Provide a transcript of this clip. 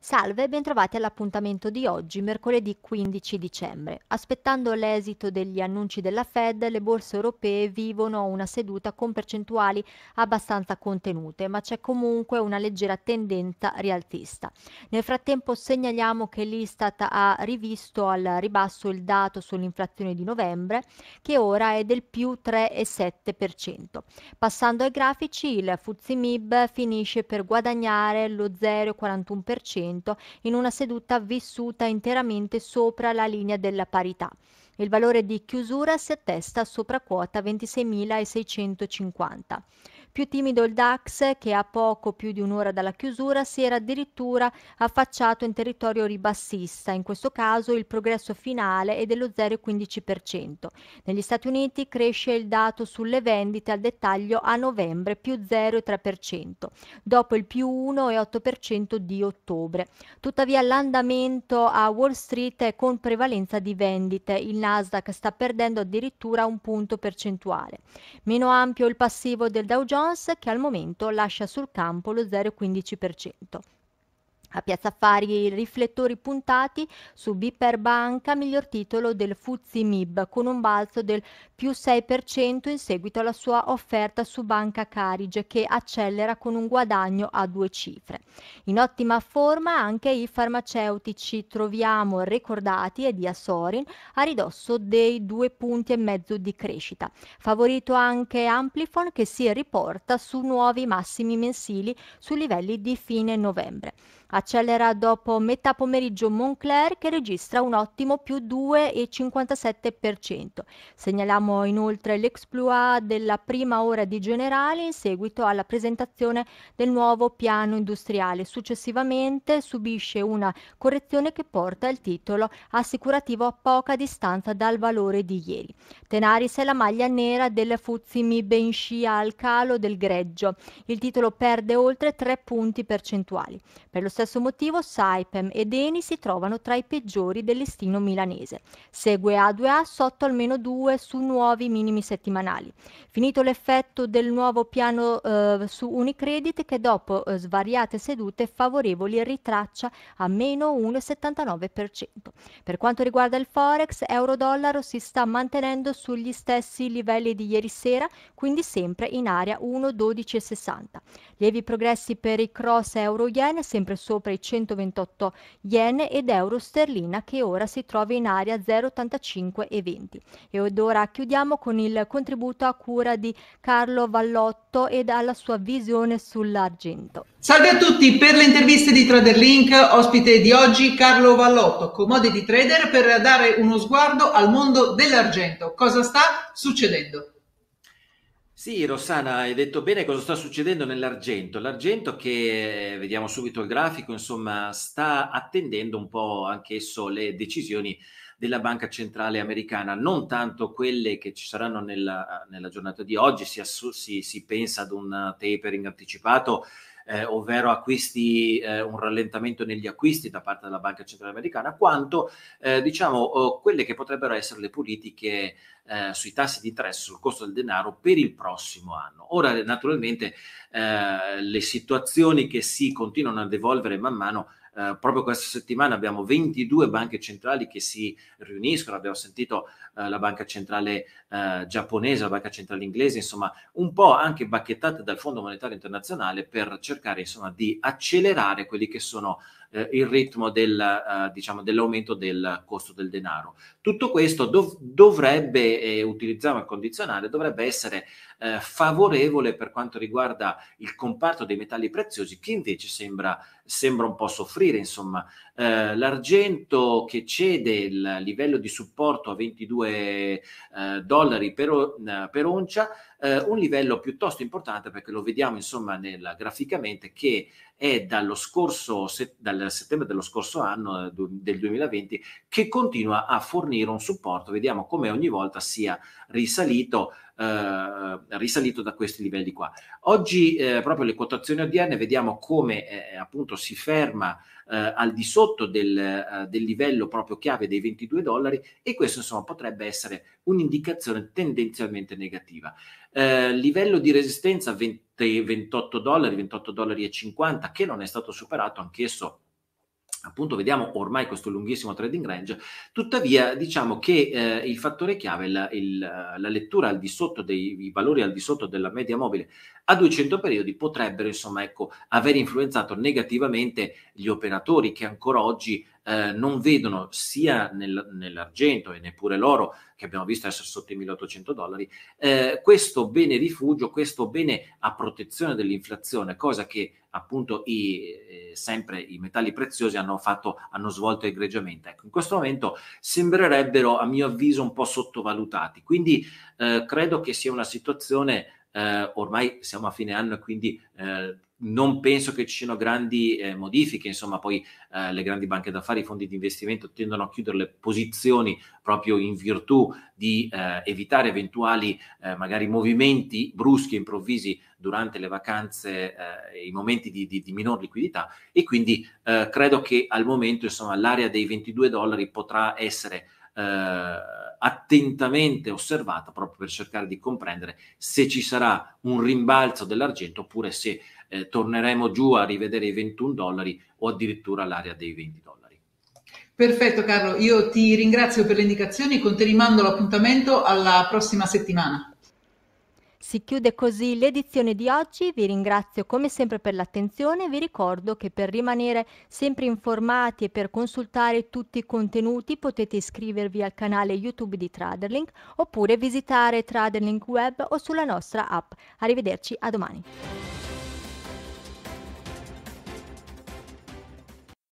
Salve e bentrovati all'appuntamento di oggi, mercoledì 15 dicembre. Aspettando l'esito degli annunci della Fed, le borse europee vivono una seduta con percentuali abbastanza contenute, ma c'è comunque una leggera tendenza rialzista. Nel frattempo segnaliamo che l'Istat ha rivisto al ribasso il dato sull'inflazione di novembre, che ora è del più 3,7%. Passando ai grafici, il Fuzzi MIB finisce per guadagnare lo 0,41% 2% in una seduta vissuta interamente sopra la linea della parità. Il valore di chiusura si attesta sopra quota 26.650. Più timido il DAX, che a poco più di un'ora dalla chiusura si era addirittura affacciato in territorio ribassista, in questo caso il progresso finale è dello 0,15%. Negli Stati Uniti cresce il dato sulle vendite al dettaglio a novembre più 0,3%, dopo il più 1,8% di ottobre. Tuttavia l'andamento a Wall Street è con prevalenza di vendite, il Nasdaq sta perdendo addirittura un punto percentuale. Meno ampio il passivo del Dow Jones Jones che al momento lascia sul campo lo 0,15% a Piazza Affari riflettori puntati su Biper banca, miglior titolo del Fuzzi MIB, con un balzo del più 6% in seguito alla sua offerta su Banca Carige che accelera con un guadagno a due cifre. In ottima forma anche i farmaceutici troviamo ricordati e di Asorin a ridosso dei due punti e mezzo di crescita. Favorito anche Amplifon che si riporta su nuovi massimi mensili su livelli di fine novembre. Accelera dopo metà pomeriggio Moncler che registra un ottimo più 2,57%. Segnaliamo inoltre l'exploit della prima ora di Generale in seguito alla presentazione del nuovo piano industriale. Successivamente subisce una correzione che porta il titolo assicurativo a poca distanza dal valore di ieri. Tenaris è la maglia nera del Fuzzi Mibe in scia al calo del greggio. Il titolo perde oltre 3 punti percentuali. Per lo stesso stesso motivo Saipem ed Eni si trovano tra i peggiori del listino milanese. Segue A2A sotto almeno 2 su nuovi minimi settimanali. Finito l'effetto del nuovo piano eh, su Unicredit che dopo eh, svariate sedute favorevoli ritraccia a meno 1,79%. Per quanto riguarda il Forex, euro-dollaro si sta mantenendo sugli stessi livelli di ieri sera, quindi sempre in area 1,1260. Lievi progressi per i cross euro-yen sempre sopra i 128 yen ed euro sterlina che ora si trova in area 0,85,20. E ed ora chiudiamo con il contributo a cura di Carlo Vallotto e dalla sua visione sull'argento. Salve a tutti, per le interviste di Traderlink, ospite di oggi Carlo Vallotto, commodity trader, per dare uno sguardo al mondo dell'argento. Cosa sta succedendo? Sì, Rossana, hai detto bene cosa sta succedendo nell'argento. L'argento che, eh, vediamo subito il grafico, insomma, sta attendendo un po' anch'esso le decisioni della Banca Centrale Americana, non tanto quelle che ci saranno nella, nella giornata di oggi, si, assu- si, si pensa ad un tapering anticipato eh, ovvero acquisti, eh, un rallentamento negli acquisti da parte della Banca Centrale Americana, quanto eh, diciamo, eh, quelle che potrebbero essere le politiche eh, sui tassi di interesse, sul costo del denaro per il prossimo anno. Ora, naturalmente, eh, le situazioni che si continuano ad evolvere man mano eh, proprio questa settimana abbiamo 22 banche centrali che si riuniscono, abbiamo sentito eh, la banca centrale eh, giapponese, la banca centrale inglese, insomma un po' anche bacchettate dal Fondo Monetario Internazionale per cercare insomma di accelerare quelli che sono eh, il ritmo del, eh, diciamo, dell'aumento del costo del denaro. Tutto questo dov- dovrebbe, eh, utilizziamo il condizionale, dovrebbe essere eh, favorevole per quanto riguarda il comparto dei metalli preziosi che invece sembra, sembra un po' soffrire. Insomma, eh, l'argento che cede il livello di supporto a 22 eh, dollari per, per oncia eh, un livello piuttosto importante perché lo vediamo insomma nel, graficamente che è dallo scorso, se, dal settembre dello scorso anno eh, del 2020 che continua a fornire un supporto, vediamo come ogni volta sia risalito eh, risalito da questi livelli qua. Oggi eh, proprio le quotazioni odierne vediamo come eh, appunto si ferma eh, al di sotto del, eh, del, livello proprio chiave dei 22 dollari e questo insomma potrebbe essere un'indicazione tendenzialmente negativa. livello di resistenza 20, 28 dollari, 28 dollari e 50 che non è stato superato anch'esso appunto vediamo ormai questo lunghissimo trading range, tuttavia diciamo che eh, il fattore chiave, la, il, la lettura al di sotto dei valori al di sotto della media mobile a 200 periodi potrebbero insomma ecco, aver influenzato negativamente gli operatori che ancora oggi eh, non vedono sia nel, nell'argento e neppure l'oro che abbiamo visto essere sotto i 1800 dollari eh, questo bene rifugio questo bene a protezione dell'inflazione cosa che appunto i, eh, sempre i metalli preziosi hanno fatto hanno svolto egregiamente ecco in questo momento sembrerebbero a mio avviso un po' sottovalutati quindi eh, credo che sia una situazione eh, ormai siamo a fine anno e quindi eh, non penso che ci siano grandi eh, modifiche, insomma poi eh, le grandi banche d'affari, i fondi di investimento tendono a chiudere le posizioni proprio in virtù di eh, evitare eventuali eh, magari movimenti bruschi e improvvisi durante le vacanze, i momenti di, di, di, minor liquidità e quindi credo che al momento insomma l'area dei 22 dollari potrà essere eh, attentamente osservata proprio per cercare di comprendere se ci sarà un rimbalzo dell'argento oppure se eh, torneremo giù a rivedere i 21 dollari o addirittura l'area dei 20 dollari. Perfetto Carlo, io ti ringrazio per le indicazioni, con te rimando l'appuntamento alla prossima settimana. Si chiude così l'edizione di oggi, vi ringrazio come sempre per l'attenzione vi ricordo che per rimanere sempre informati e per consultare tutti i contenuti potete iscrivervi al canale YouTube di Traderlink oppure visitare Traderlink Web o sulla nostra app. Arrivederci a domani.